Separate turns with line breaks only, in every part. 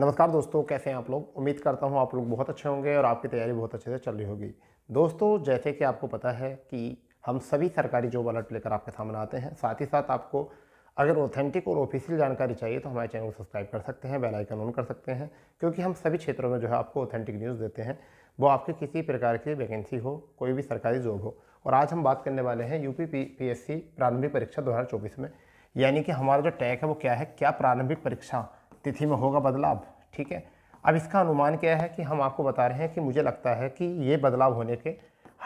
नमस्कार दोस्तों कैसे हैं आप लोग उम्मीद करता हूं आप लोग बहुत अच्छे होंगे और आपकी तैयारी बहुत अच्छे से चल रही होगी दोस्तों जैसे कि आपको पता है कि हम सभी सरकारी जॉब अलर्ट लेकर आपके सामने आते हैं साथ ही साथ आपको अगर ऑथेंटिक और ऑफिशियल जानकारी चाहिए तो हमारे चैनल को सब्सक्राइब कर सकते हैं बेलाइकन ऑन कर सकते हैं क्योंकि हम सभी क्षेत्रों में जो है आपको ऑथेंटिक न्यूज़ देते हैं वो आपके किसी प्रकार की वैकेंसी हो कोई भी सरकारी जॉब हो और आज हम बात करने वाले हैं यूपी पी प्रारंभिक परीक्षा दो में यानी कि हमारा जो टैग है वो क्या है क्या प्रारंभिक परीक्षा तिथि में होगा बदलाव ठीक है अब इसका अनुमान क्या है कि हम आपको बता रहे हैं कि मुझे लगता है कि ये बदलाव होने के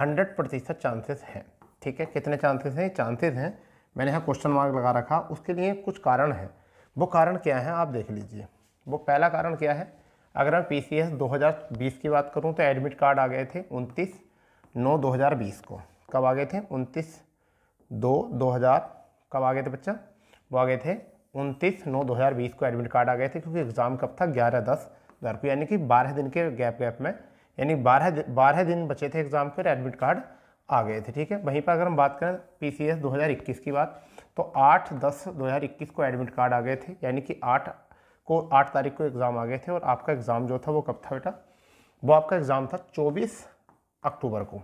हंड्रेड प्रतिशत चांसेस हैं ठीक है कितने चांसेस हैं चांसेस हैं मैंने यहाँ क्वेश्चन मार्क लगा रखा उसके लिए कुछ कारण हैं वो कारण क्या है आप देख लीजिए वो पहला कारण क्या है अगर मैं पी सी एस दो हज़ार बीस की बात करूँ तो एडमिट कार्ड आ गए थे उनतीस नौ दो हज़ार बीस को कब आ गए थे उनतीस दो दो हज़ार कब आ गए थे बच्चा वो आ गए थे उनतीस नौ दो हज़ार बीस को एडमिट कार्ड आ गए थे क्योंकि एग्ज़ाम कब था ग्यारह दस हज़ार को यानी कि बारह दिन के गैप गैप में यानी बारह बारह दिन बचे थे एग्ज़ाम के और एडमिट कार्ड आ गए थे ठीक है वहीं पर अगर हम बात करें पी सी एस दो हज़ार इक्कीस की बात तो आठ दस दो हज़ार इक्कीस को एडमिट कार्ड आ गए थे यानी कि आठ को आठ तारीख को एग्ज़ाम आ गए थे और आपका एग्ज़ाम जो था वो कब था बेटा वो आपका एग्ज़ाम था चौबीस अक्टूबर को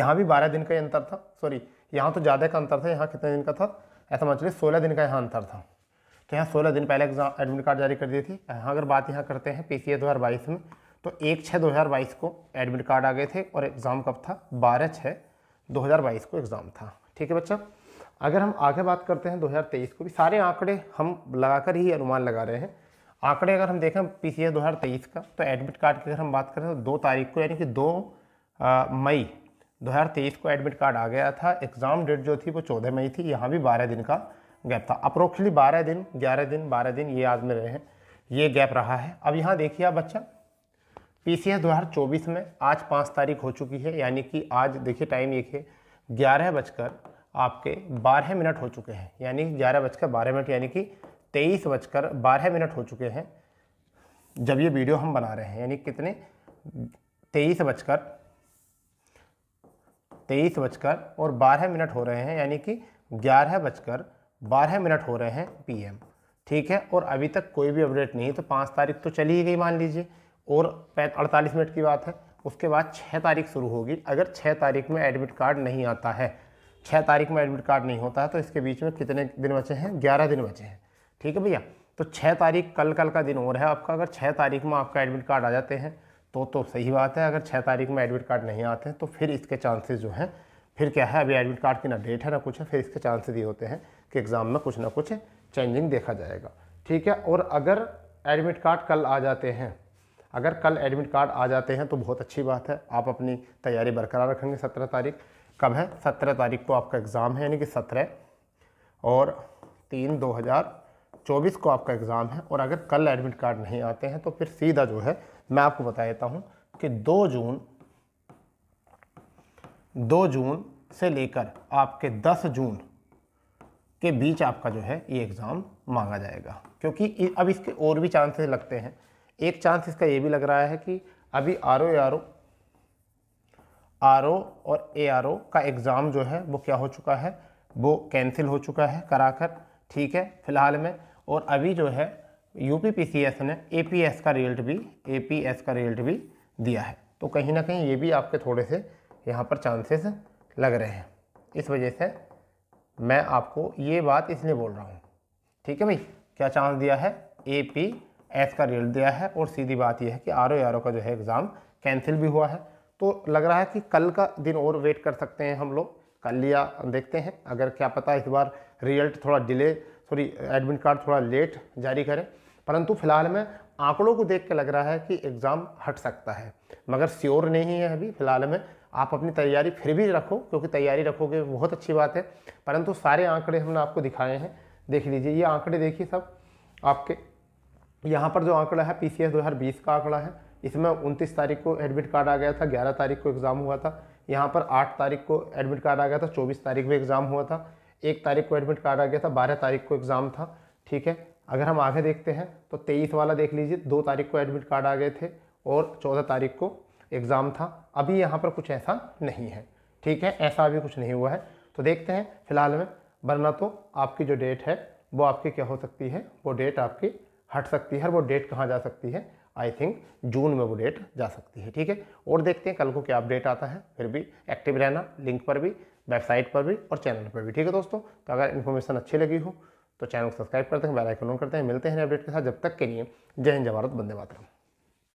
यहाँ भी बारह दिन का ही अंतर था सॉरी यहाँ तो ज़्यादा का अंतर था यहाँ कितने दिन का था ऐसा मान चलिए सोलह दिन का यहाँ अंतर था तो यहाँ सोलह दिन पहले एग्जाम एडमिट कार्ड जारी कर दी थी यहाँ अगर बात यहाँ करते हैं पी सी में तो एक छः दो को एडमिट कार्ड आ गए थे और एग्ज़ाम कब था बारह छः दो को एग्ज़ाम था ठीक है बच्चा अगर हम आगे बात करते हैं 2023 को भी सारे आंकड़े हम लगाकर ही अनुमान लगा रहे हैं आंकड़े अगर हम देखें पी सी का तो एडमिट कार्ड की अगर हम बात करें तो दो तारीख को यानी कि दो मई 2023 को एडमिट कार्ड आ गया था एग्ज़ाम डेट जो थी वो चौदह मई थी यहाँ भी बारह दिन का गैप था अप्रोक्सली बारह दिन ग्यारह दिन बारह दिन ये याद में रहे हैं ये गैप रहा है अब यहाँ देखिए आप बच्चा पी सी एस दो हज़ार चौबीस में आज पाँच तारीख हो चुकी है यानी कि आज देखिए टाइम ये ग्यारह बजकर आपके बारह मिनट हो चुके हैं यानी कि ग्यारह बजकर बारह मिनट यानी कि तेईस बजकर बारह मिनट हो चुके हैं जब ये वीडियो हम बना रहे हैं यानी कितने तेईस बजकर तेईस बजकर और बारह मिनट हो रहे हैं यानी कि ग्यारह बजकर बारह मिनट हो रहे हैं पीएम ठीक है और अभी तक कोई भी अपडेट नहीं तो पाँच तारीख तो चली ही गई मान लीजिए और अड़तालीस मिनट की बात है उसके बाद छः तारीख शुरू होगी अगर छः तारीख में एडमिट कार्ड नहीं आता है छः तारीख में एडमिट कार्ड नहीं होता है तो इसके बीच में कितने दिन बचे हैं ग्यारह दिन बचे हैं ठीक है भैया तो छः तारीख कल कल का दिन हो रहा है आपका अगर छः तारीख में आपका एडमिट कार्ड आ जाते हैं तो तो सही बात है अगर छः तारीख में एडमिट कार्ड नहीं आते हैं तो फिर इसके चांसेस जो हैं फिर क्या है अभी एडमिट कार्ड की ना डेट है ना कुछ है फिर इसके चांसेस ये होते हैं कि एग्ज़ाम में कुछ ना कुछ चेंजिंग देखा जाएगा ठीक है और अगर एडमिट कार्ड कल आ जाते हैं अगर कल एडमिट कार्ड आ जाते हैं तो बहुत अच्छी बात है आप अपनी तैयारी बरकरार रखेंगे सत्रह तारीख कब है सत्रह तारीख को आपका एग्ज़ाम है यानी कि सत्रह और तीन दो हज़ार चौबीस को आपका एग्ज़ाम है और अगर कल एडमिट कार्ड नहीं आते हैं तो फिर सीधा जो है मैं आपको बता देता हूँ कि 2 जून 2 जून से लेकर आपके 10 जून के बीच आपका जो है ये एग्ज़ाम मांगा जाएगा क्योंकि अब इसके और भी चांसेस लगते हैं एक चांस इसका ये भी लग रहा है कि अभी R O R O R O और ए आर ओ का एग्ज़ाम जो है वो क्या हो चुका है वो कैंसिल हो चुका है कराकर ठीक है फिलहाल में और अभी जो है यू ने ए का रिजल्ट भी ए का रिजल्ट भी दिया है तो कहीं ना कहीं ये भी आपके थोड़े से यहाँ पर चांसेस लग रहे हैं इस वजह से मैं आपको ये बात इसलिए बोल रहा हूँ ठीक है भाई क्या चांस दिया है ए पी एस का रिजल्ट दिया है और सीधी बात यह है कि आर ओ आर ओ का जो है एग्ज़ाम कैंसिल भी हुआ है तो लग रहा है कि कल का दिन और वेट कर सकते हैं हम लोग कल या देखते हैं अगर क्या पता इस बार रिजल्ट थोड़ा डिले सॉरी एडमिट कार्ड थोड़ा लेट जारी करें परंतु फिलहाल में आंकड़ों को देख के लग रहा है कि एग्ज़ाम हट सकता है मगर श्योर नहीं है अभी फ़िलहाल में आप अपनी तैयारी फिर भी रखो क्योंकि तैयारी रखोगे बहुत अच्छी बात है परंतु सारे आंकड़े हमने आपको दिखाए हैं देख लीजिए ये आंकड़े देखिए सब आपके यहाँ पर जो आंकड़ा है पी सी एस दो हज़ार बीस का आंकड़ा है इसमें उनतीस तारीख को एडमिट कार्ड आ गया था ग्यारह तारीख को एग्ज़ाम हुआ था यहाँ पर आठ तारीख को एडमिट कार्ड आ गया था चौबीस तारीख को एग्ज़ाम हुआ था एक तारीख को एडमिट कार्ड आ गया था बारह तारीख को एग्ज़ाम था ठीक है अगर हम आगे देखते हैं तो तेईस वाला देख लीजिए दो तारीख को एडमिट कार्ड आ गए थे और चौदह तारीख को एग्ज़ाम था अभी यहाँ पर कुछ ऐसा नहीं है ठीक है ऐसा अभी कुछ नहीं हुआ है तो देखते हैं फिलहाल में वरना तो आपकी जो डेट है वो आपकी क्या हो सकती है वो डेट आपकी हट सकती है और वो डेट कहाँ जा सकती है आई थिंक जून में वो डेट जा सकती है ठीक है और देखते हैं कल को क्या अपडेट आता है फिर भी एक्टिव रहना लिंक पर भी वेबसाइट पर भी और चैनल पर भी ठीक है दोस्तों तो अगर इन्फॉर्मेशन अच्छी लगी हो तो चैनल को सब्सक्राइब करते हैं बेल आइकन ऑन करते हैं मिलते हैं अपडेट के साथ जब तक के लिए जय हिंद जवाहरत बंदे मातरम